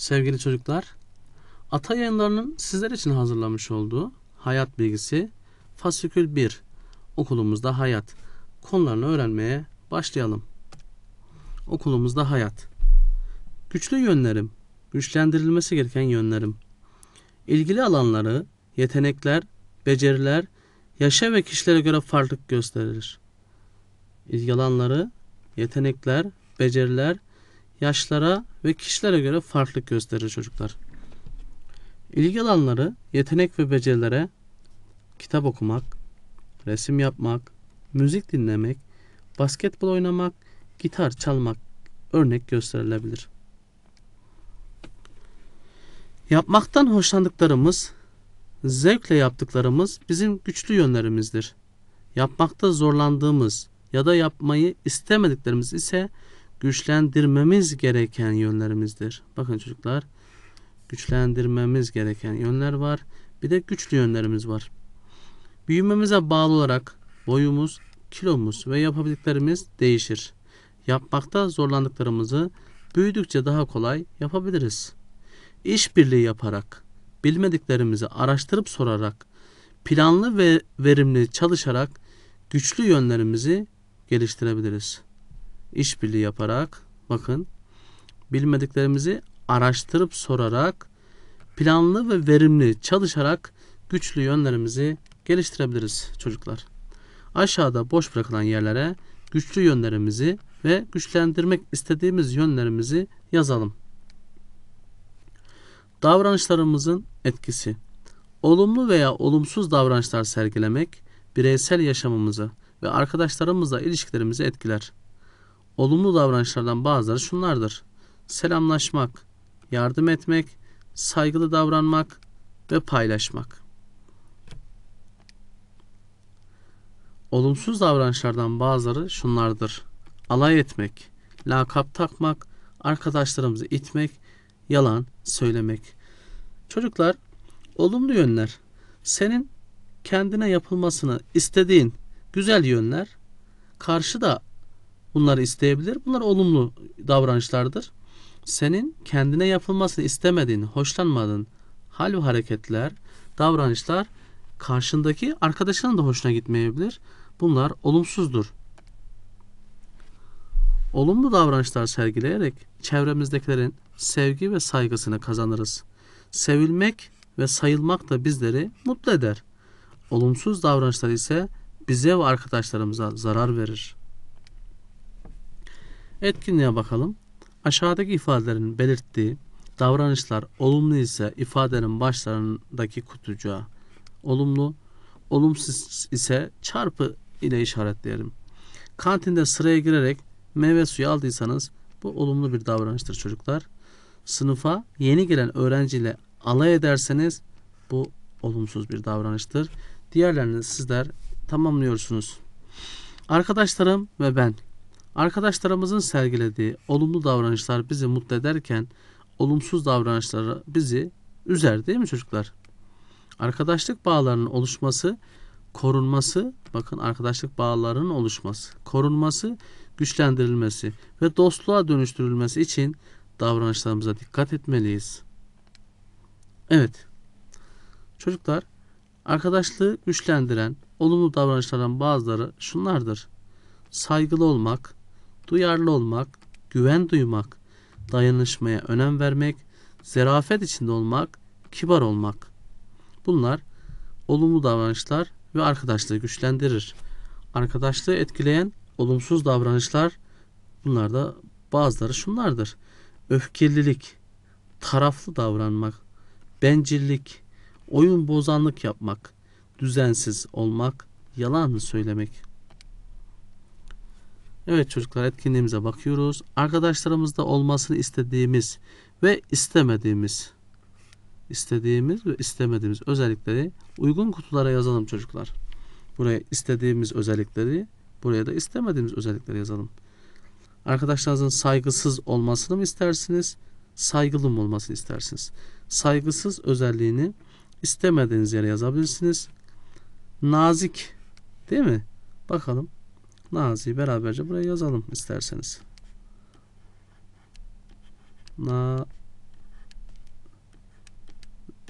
Sevgili çocuklar, Ata Yayınları'nın sizler için hazırlamış olduğu Hayat Bilgisi Fasikül 1 Okulumuzda Hayat konularını öğrenmeye başlayalım. Okulumuzda Hayat Güçlü yönlerim, güçlendirilmesi gereken yönlerim. İlgili alanları, yetenekler, beceriler, yaşa ve kişilere göre farklılık gösterir. İlgili alanları, yetenekler, beceriler, yaşlara ve kişilere göre farklılık gösterir çocuklar. İlgi alanları yetenek ve becerilere kitap okumak, resim yapmak, müzik dinlemek, basketbol oynamak, gitar çalmak örnek gösterilebilir. Yapmaktan hoşlandıklarımız, zevkle yaptıklarımız bizim güçlü yönlerimizdir. Yapmakta zorlandığımız ya da yapmayı istemediklerimiz ise güçlendirmemiz gereken yönlerimizdir. Bakın çocuklar güçlendirmemiz gereken yönler var. Bir de güçlü yönlerimiz var. Büyümemize bağlı olarak boyumuz, kilomuz ve yapabildiklerimiz değişir. Yapmakta zorlandıklarımızı büyüdükçe daha kolay yapabiliriz. İşbirliği yaparak, bilmediklerimizi araştırıp sorarak, planlı ve verimli çalışarak güçlü yönlerimizi geliştirebiliriz işbirliği yaparak bakın bilmediklerimizi araştırıp sorarak planlı ve verimli çalışarak güçlü yönlerimizi geliştirebiliriz çocuklar. Aşağıda boş bırakılan yerlere güçlü yönlerimizi ve güçlendirmek istediğimiz yönlerimizi yazalım. Davranışlarımızın etkisi. Olumlu veya olumsuz davranışlar sergilemek bireysel yaşamımızı ve arkadaşlarımızla ilişkilerimizi etkiler. Olumlu davranışlardan bazıları şunlardır. Selamlaşmak, yardım etmek, saygılı davranmak ve paylaşmak. Olumsuz davranışlardan bazıları şunlardır. Alay etmek, lakap takmak, arkadaşlarımızı itmek, yalan söylemek. Çocuklar, olumlu yönler senin kendine yapılmasını istediğin güzel yönler karşı da bunları isteyebilir. Bunlar olumlu davranışlardır. Senin kendine yapılmasını istemediğin, hoşlanmadığın hal ve hareketler, davranışlar karşındaki arkadaşının da hoşuna gitmeyebilir. Bunlar olumsuzdur. Olumlu davranışlar sergileyerek çevremizdekilerin sevgi ve saygısını kazanırız. Sevilmek ve sayılmak da bizleri mutlu eder. Olumsuz davranışlar ise bize ve arkadaşlarımıza zarar verir. Etkinliğe bakalım. Aşağıdaki ifadelerin belirttiği davranışlar olumlu ise ifadenin başlarındaki kutucuğa olumlu, olumsuz ise çarpı ile işaretleyelim. Kantinde sıraya girerek meyve suyu aldıysanız bu olumlu bir davranıştır çocuklar. Sınıfa yeni gelen öğrenciyle alay ederseniz bu olumsuz bir davranıştır. Diğerlerini sizler tamamlıyorsunuz. Arkadaşlarım ve ben Arkadaşlarımızın sergilediği olumlu davranışlar bizi mutlu ederken olumsuz davranışlar bizi üzer değil mi çocuklar? Arkadaşlık bağlarının oluşması, korunması, bakın arkadaşlık bağlarının oluşması, korunması, güçlendirilmesi ve dostluğa dönüştürülmesi için davranışlarımıza dikkat etmeliyiz. Evet. Çocuklar, arkadaşlığı güçlendiren olumlu davranışların bazıları şunlardır. Saygılı olmak, Duyarlı olmak, güven duymak, dayanışmaya önem vermek, zerafet içinde olmak, kibar olmak. Bunlar olumlu davranışlar ve arkadaşlığı güçlendirir. Arkadaşlığı etkileyen olumsuz davranışlar bunlar da bazıları şunlardır. Öfkelilik, taraflı davranmak, bencillik, oyun bozanlık yapmak, düzensiz olmak, yalan söylemek. Evet çocuklar etkinliğimize bakıyoruz. Arkadaşlarımızda olmasını istediğimiz ve istemediğimiz istediğimiz ve istemediğimiz özellikleri uygun kutulara yazalım çocuklar. Buraya istediğimiz özellikleri, buraya da istemediğimiz özellikleri yazalım. Arkadaşlarınızın saygısız olmasını mı istersiniz? Saygılı mı olmasını istersiniz? Saygısız özelliğini istemediğiniz yere yazabilirsiniz. Nazik değil mi? Bakalım. Nazi'yi beraberce buraya yazalım isterseniz. Na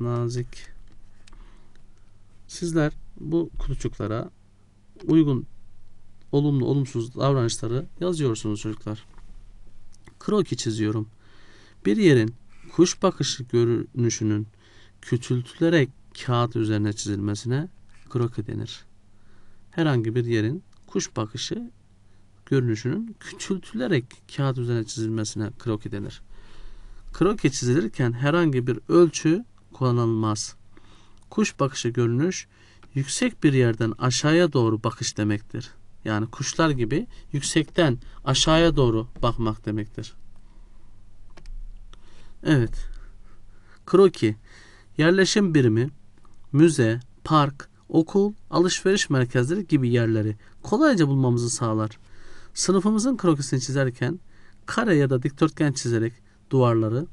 nazik sizler bu kutucuklara uygun olumlu olumsuz davranışları yazıyorsunuz çocuklar. Kroki çiziyorum. Bir yerin kuş bakışı görünüşünün küçültülerek kağıt üzerine çizilmesine kroki denir. Herhangi bir yerin kuş bakışı görünüşünün küçültülerek kağıt üzerine çizilmesine kroki denir. Kroki çizilirken herhangi bir ölçü kullanılmaz. Kuş bakışı görünüş yüksek bir yerden aşağıya doğru bakış demektir. Yani kuşlar gibi yüksekten aşağıya doğru bakmak demektir. Evet. Kroki yerleşim birimi, müze, park, okul, alışveriş merkezleri gibi yerleri kolayca bulmamızı sağlar. Sınıfımızın krokisini çizerken kare ya da dikdörtgen çizerek duvarları,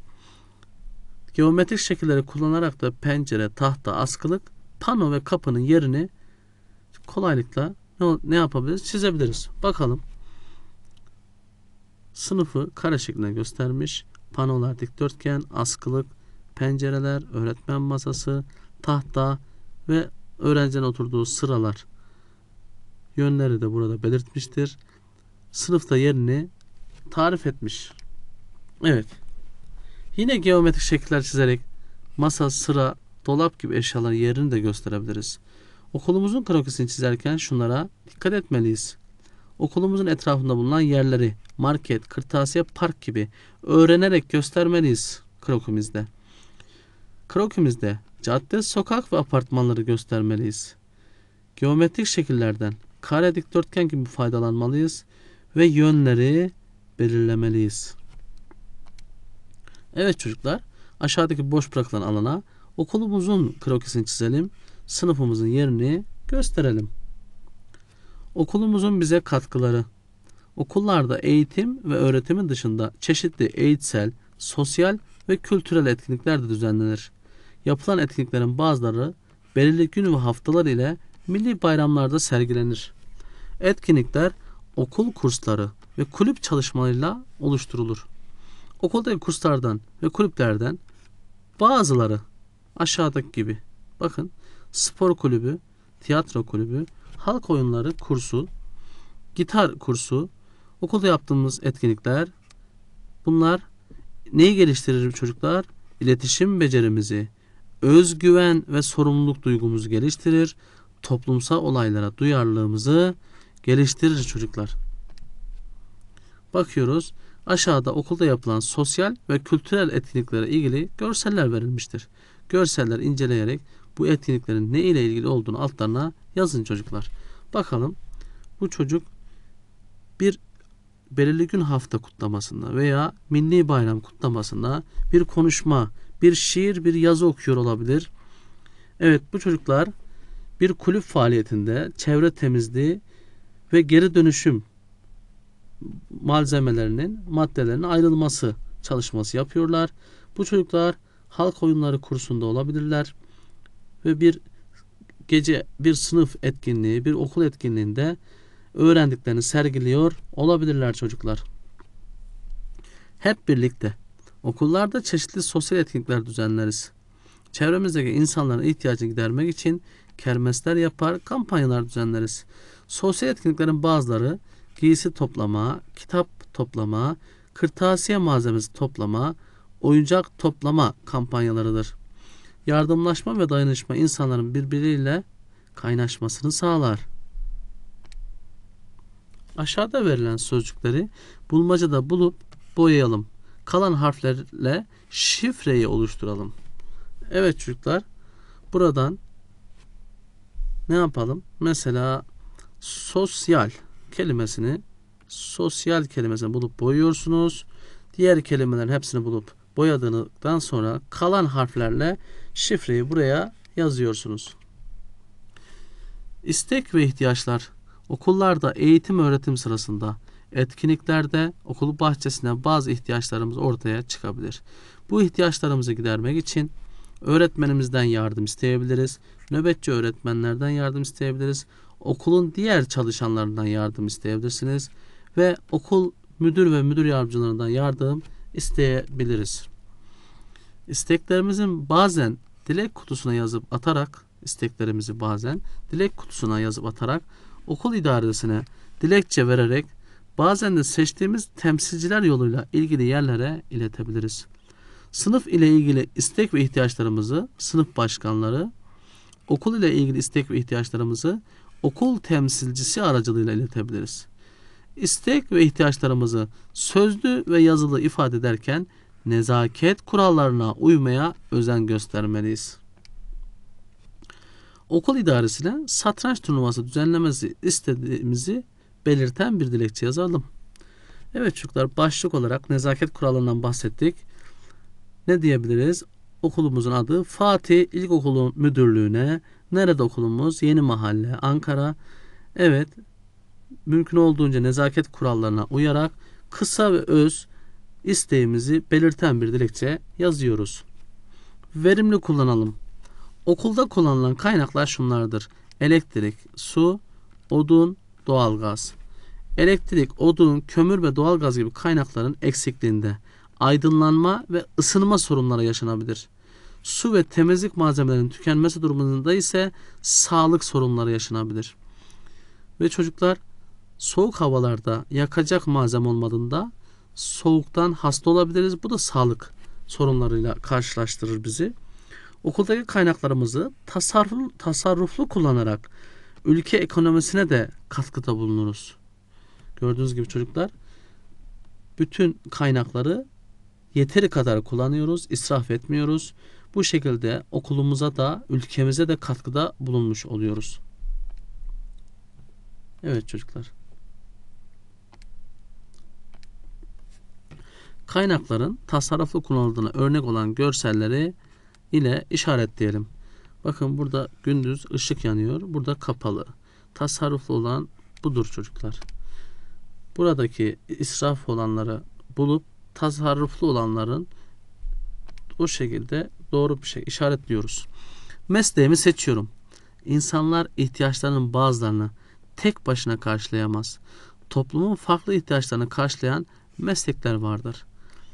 geometrik şekilleri kullanarak da pencere, tahta, askılık, pano ve kapının yerini kolaylıkla ne yapabiliriz? Çizebiliriz. Bakalım. Sınıfı kare şeklinde göstermiş. Panolar dikdörtgen, askılık, pencereler, öğretmen masası, tahta ve Öğrencinin oturduğu sıralar yönleri de burada belirtmiştir. Sınıfta yerini tarif etmiş. Evet. Yine geometrik şekiller çizerek masa, sıra, dolap gibi eşyaların yerini de gösterebiliriz. Okulumuzun krokisini çizerken şunlara dikkat etmeliyiz. Okulumuzun etrafında bulunan yerleri market, kırtasiye, park gibi öğrenerek göstermeliyiz krokimizde. Krokimizde Cadde, sokak ve apartmanları göstermeliyiz. Geometrik şekillerden kare dikdörtgen gibi faydalanmalıyız ve yönleri belirlemeliyiz. Evet çocuklar, aşağıdaki boş bırakılan alana okulumuzun krokisini çizelim, sınıfımızın yerini gösterelim. Okulumuzun bize katkıları Okullarda eğitim ve öğretimin dışında çeşitli eğitsel, sosyal ve kültürel etkinlikler de düzenlenir yapılan etkinliklerin bazıları belirli gün ve haftalar ile milli bayramlarda sergilenir. Etkinlikler okul kursları ve kulüp çalışmalarıyla oluşturulur. Okuldaki kurslardan ve kulüplerden bazıları aşağıdaki gibi. Bakın spor kulübü, tiyatro kulübü, halk oyunları kursu, gitar kursu, okulda yaptığımız etkinlikler bunlar neyi geliştirir çocuklar? İletişim becerimizi, özgüven ve sorumluluk duygumuzu geliştirir. Toplumsal olaylara duyarlılığımızı geliştirir çocuklar. Bakıyoruz. Aşağıda okulda yapılan sosyal ve kültürel etkinliklere ilgili görseller verilmiştir. Görseller inceleyerek bu etkinliklerin ne ile ilgili olduğunu altlarına yazın çocuklar. Bakalım bu çocuk bir belirli gün hafta kutlamasında veya milli bayram kutlamasında bir konuşma, bir şiir, bir yazı okuyor olabilir. Evet bu çocuklar bir kulüp faaliyetinde çevre temizliği ve geri dönüşüm malzemelerinin, maddelerinin ayrılması çalışması yapıyorlar. Bu çocuklar halk oyunları kursunda olabilirler ve bir gece bir sınıf etkinliği, bir okul etkinliğinde öğrendiklerini sergiliyor olabilirler çocuklar. Hep birlikte Okullarda çeşitli sosyal etkinlikler düzenleriz. Çevremizdeki insanların ihtiyacını gidermek için kermesler yapar, kampanyalar düzenleriz. Sosyal etkinliklerin bazıları giysi toplama, kitap toplama, kırtasiye malzemesi toplama, oyuncak toplama kampanyalarıdır. Yardımlaşma ve dayanışma insanların birbiriyle kaynaşmasını sağlar. Aşağıda verilen sözcükleri bulmacada bulup boyayalım kalan harflerle şifreyi oluşturalım. Evet çocuklar buradan ne yapalım? Mesela sosyal kelimesini sosyal kelimesini bulup boyuyorsunuz. Diğer kelimelerin hepsini bulup boyadıktan sonra kalan harflerle şifreyi buraya yazıyorsunuz. İstek ve ihtiyaçlar okullarda eğitim öğretim sırasında etkinliklerde okul bahçesinde bazı ihtiyaçlarımız ortaya çıkabilir. Bu ihtiyaçlarımızı gidermek için öğretmenimizden yardım isteyebiliriz. Nöbetçi öğretmenlerden yardım isteyebiliriz. Okulun diğer çalışanlarından yardım isteyebilirsiniz ve okul müdür ve müdür yardımcılarından yardım isteyebiliriz. İsteklerimizin bazen dilek kutusuna yazıp atarak isteklerimizi bazen dilek kutusuna yazıp atarak okul idaresine dilekçe vererek Bazen de seçtiğimiz temsilciler yoluyla ilgili yerlere iletebiliriz. Sınıf ile ilgili istek ve ihtiyaçlarımızı sınıf başkanları, okul ile ilgili istek ve ihtiyaçlarımızı okul temsilcisi aracılığıyla iletebiliriz. İstek ve ihtiyaçlarımızı sözlü ve yazılı ifade ederken nezaket kurallarına uymaya özen göstermeliyiz. Okul idaresine satranç turnuvası düzenlemesi istediğimizi belirten bir dilekçe yazalım. Evet çocuklar başlık olarak nezaket kuralından bahsettik. Ne diyebiliriz? Okulumuzun adı Fatih İlkokulu Müdürlüğü'ne. Nerede okulumuz? Yeni Mahalle, Ankara. Evet, mümkün olduğunca nezaket kurallarına uyarak kısa ve öz isteğimizi belirten bir dilekçe yazıyoruz. Verimli kullanalım. Okulda kullanılan kaynaklar şunlardır. Elektrik, su, odun, doğalgaz. Elektrik, odun, kömür ve doğalgaz gibi kaynakların eksikliğinde aydınlanma ve ısınma sorunları yaşanabilir. Su ve temizlik malzemelerinin tükenmesi durumunda ise sağlık sorunları yaşanabilir. Ve çocuklar soğuk havalarda yakacak malzeme olmadığında soğuktan hasta olabiliriz. Bu da sağlık sorunlarıyla karşılaştırır bizi. Okuldaki kaynaklarımızı tasarruf, tasarruflu kullanarak ülke ekonomisine de katkıda bulunuruz. Gördüğünüz gibi çocuklar bütün kaynakları yeteri kadar kullanıyoruz, israf etmiyoruz. Bu şekilde okulumuza da ülkemize de katkıda bulunmuş oluyoruz. Evet çocuklar. Kaynakların tasarruflu kullanıldığına örnek olan görselleri ile işaretleyelim. Bakın burada gündüz ışık yanıyor. Burada kapalı. Tasarruflu olan budur çocuklar. Buradaki israf olanları bulup tasarruflu olanların o şekilde doğru bir şey işaretliyoruz. Mesleğimi seçiyorum. İnsanlar ihtiyaçlarının bazılarını tek başına karşılayamaz. Toplumun farklı ihtiyaçlarını karşılayan meslekler vardır.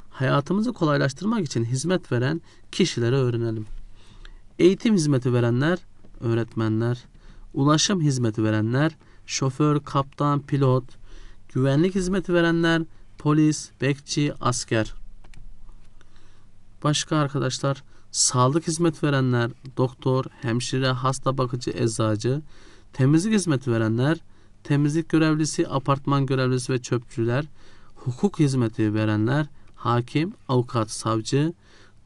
Hayatımızı kolaylaştırmak için hizmet veren kişilere öğrenelim. Eğitim hizmeti verenler öğretmenler, ulaşım hizmeti verenler şoför, kaptan, pilot, güvenlik hizmeti verenler polis, bekçi, asker. Başka arkadaşlar sağlık hizmeti verenler doktor, hemşire, hasta bakıcı, eczacı, temizlik hizmeti verenler temizlik görevlisi, apartman görevlisi ve çöpçüler, hukuk hizmeti verenler hakim, avukat, savcı,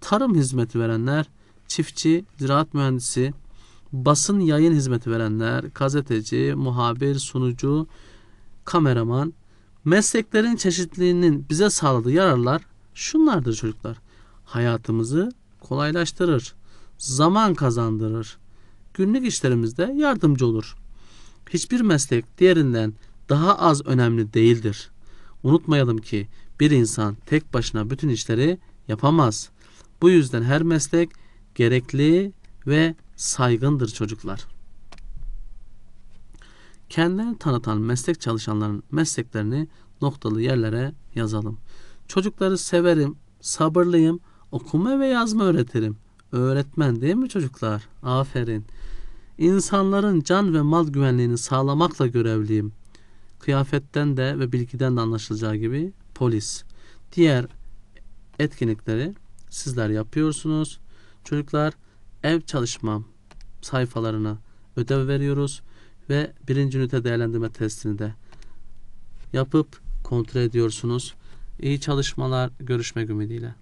tarım hizmeti verenler çiftçi, ziraat mühendisi, basın yayın hizmeti verenler, gazeteci, muhabir, sunucu, kameraman, mesleklerin çeşitliliğinin bize sağladığı yararlar şunlardır çocuklar. Hayatımızı kolaylaştırır, zaman kazandırır, günlük işlerimizde yardımcı olur. Hiçbir meslek diğerinden daha az önemli değildir. Unutmayalım ki bir insan tek başına bütün işleri yapamaz. Bu yüzden her meslek gerekli ve saygındır çocuklar. Kendini tanıtan meslek çalışanların mesleklerini noktalı yerlere yazalım. Çocukları severim, sabırlıyım, okuma ve yazma öğretirim. Öğretmen değil mi çocuklar? Aferin. İnsanların can ve mal güvenliğini sağlamakla görevliyim. Kıyafetten de ve bilgiden de anlaşılacağı gibi polis. Diğer etkinlikleri sizler yapıyorsunuz. Çocuklar ev çalışmam sayfalarına ödev veriyoruz ve birinci ünite değerlendirme testini de yapıp kontrol ediyorsunuz. İyi çalışmalar, görüşmek ümidiyle.